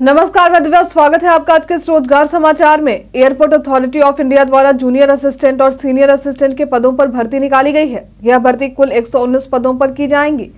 नमस्कार मैं दिव्या स्वागत है आपका आज के रोजगार समाचार में एयरपोर्ट अथॉरिटी ऑफ इंडिया द्वारा जूनियर असिस्टेंट और सीनियर असिस्टेंट के पदों पर भर्ती निकाली गई है यह भर्ती कुल 119 पदों पर की जाएंगी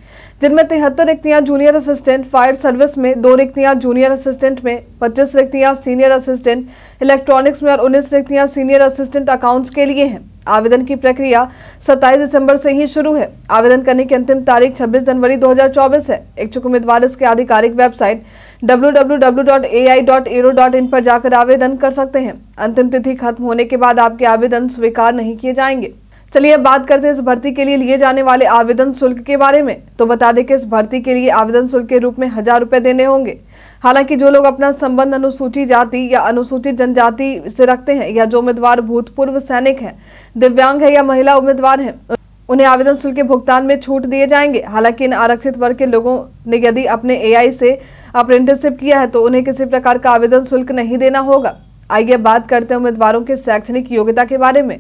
जिनमें तिहत्तर रिक्तियां जूनियर असिस्टेंट फायर सर्विस में दो रिक्तियां जूनियर असिस्टेंट में पच्चीस रिक्तियां सीनियर असिस्टेंट इलेक्ट्रॉनिक्स में और उन्नीस रिक्तियां सीनियर असिस्टेंट अकाउंट्स के लिए हैं आवेदन की प्रक्रिया 27 दिसंबर से ही शुरू है आवेदन करने की अंतिम तारीख 26 जनवरी 2024 है इच्छुक उम्मीदवार इसके आधिकारिक वेबसाइट www.ai.ero.in पर जाकर आवेदन कर सकते हैं अंतिम तिथि खत्म होने के बाद आपके आवेदन स्वीकार नहीं किए जाएंगे चलिए अब बात करते हैं इस भर्ती के लिए लिए जाने वाले आवेदन शुल्क के बारे में तो बता दें कि इस भर्ती के लिए आवेदन शुल्क के रूप में हजार रुपए देने होंगे हालांकि जो लोग अपना संबंध अनुसूचित जाति या अनुसूचित जनजाति से रखते हैं या जो उम्मीदवार भूतपूर्व सैनिक है दिव्यांग है या महिला उम्मीदवार है उन्हें आवेदन शुल्क के भुगतान में छूट दिए जाएंगे हालांकि इन आरक्षित वर्ग के लोगों ने यदि अपने एआई से अप्रेंटिसशिप किया है तो उन्हें किसी प्रकार का आवेदन शुल्क नहीं देना होगा आइए बात करते हैं उम्मीदवारों के शैक्षणिक योग्यता के बारे में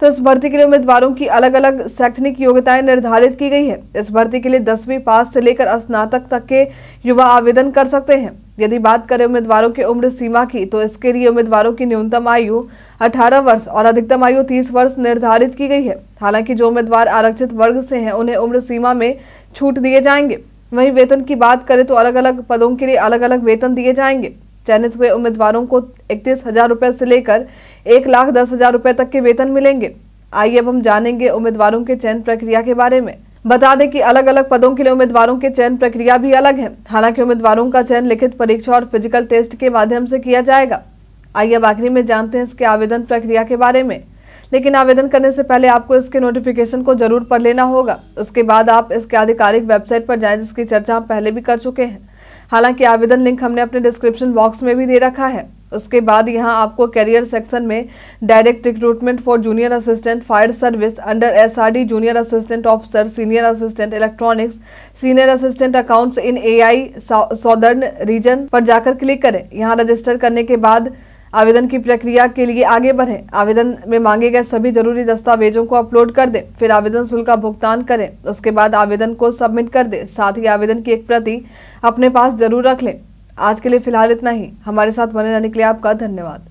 तो इस भर्ती के लिए उम्मीदवारों की अलग अलग शैक्षणिक योग्यताएं निर्धारित की गई है इस भर्ती के लिए दसवीं पास से लेकर स्नातक तक के युवा आवेदन कर सकते हैं यदि बात करें उम्मीदवारों की उम्र सीमा की तो इसके लिए उम्मीदवारों की न्यूनतम आयु 18 वर्ष और अधिकतम आयु 30 वर्ष निर्धारित की गई है हालांकि जो उम्मीदवार आरक्षित वर्ग से हैं उन्हें उम्र सीमा में छूट दिए जाएंगे वहीं वेतन की बात करें तो अलग अलग पदों के लिए अलग अलग वेतन दिए जाएंगे चयनित हुए उम्मीदवारों को इकतीस हजार रूपए से लेकर एक लाख दस हजार रूपए तक के वेतन मिलेंगे आइए अब हम जानेंगे उम्मीदवारों के चयन प्रक्रिया के बारे में बता दें कि अलग अलग पदों के लिए उम्मीदवारों के चयन प्रक्रिया भी अलग है हालांकि उम्मीदवारों का चयन लिखित परीक्षा और फिजिकल टेस्ट के माध्यम से किया जाएगा आइए अब आखिरी में जानते हैं इसके आवेदन प्रक्रिया के बारे में लेकिन आवेदन करने से पहले आपको इसके नोटिफिकेशन को जरूर पढ़ लेना होगा उसके बाद आप इसके आधिकारिक वेबसाइट पर जाए जिसकी चर्चा हम पहले भी कर चुके हैं हालांकि आवेदन लिंक हमने अपने डिस्क्रिप्शन बॉक्स में भी दे रखा है उसके बाद यहाँ आपको कैरियर सेक्शन में direct recruitment for junior assistant fire service under SRD junior assistant officer senior assistant electronics senior assistant accounts in AI I region पर जाकर क्लिक करें यहाँ रजिस्टर करने के बाद आवेदन की प्रक्रिया के लिए आगे बढ़े आवेदन में मांगे गए सभी जरूरी दस्तावेजों को अपलोड कर दें फिर आवेदन शुल्क का भुगतान करें उसके बाद आवेदन को सबमिट कर दे साथ ही आवेदन की एक प्रति अपने पास जरूर रख लें आज के लिए फिलहाल इतना ही हमारे साथ बने रहने के लिए आपका धन्यवाद